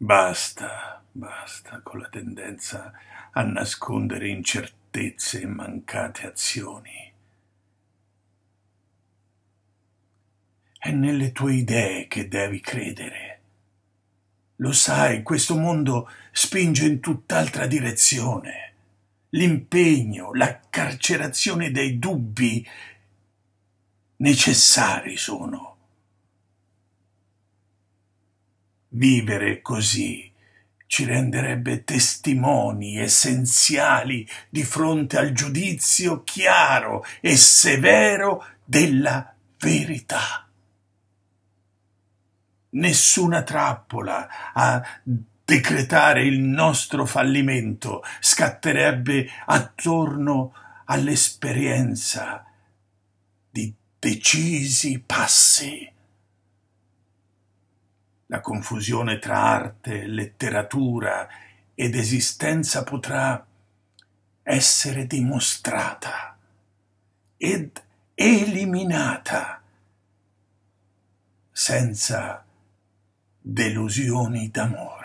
Basta, basta con la tendenza a nascondere incertezze e mancate azioni. È nelle tue idee che devi credere. Lo sai, questo mondo spinge in tutt'altra direzione. L'impegno, la carcerazione dei dubbi necessari sono Vivere così ci renderebbe testimoni essenziali di fronte al giudizio chiaro e severo della verità. Nessuna trappola a decretare il nostro fallimento scatterebbe attorno all'esperienza di decisi passi la confusione tra arte, letteratura ed esistenza potrà essere dimostrata ed eliminata senza delusioni d'amore.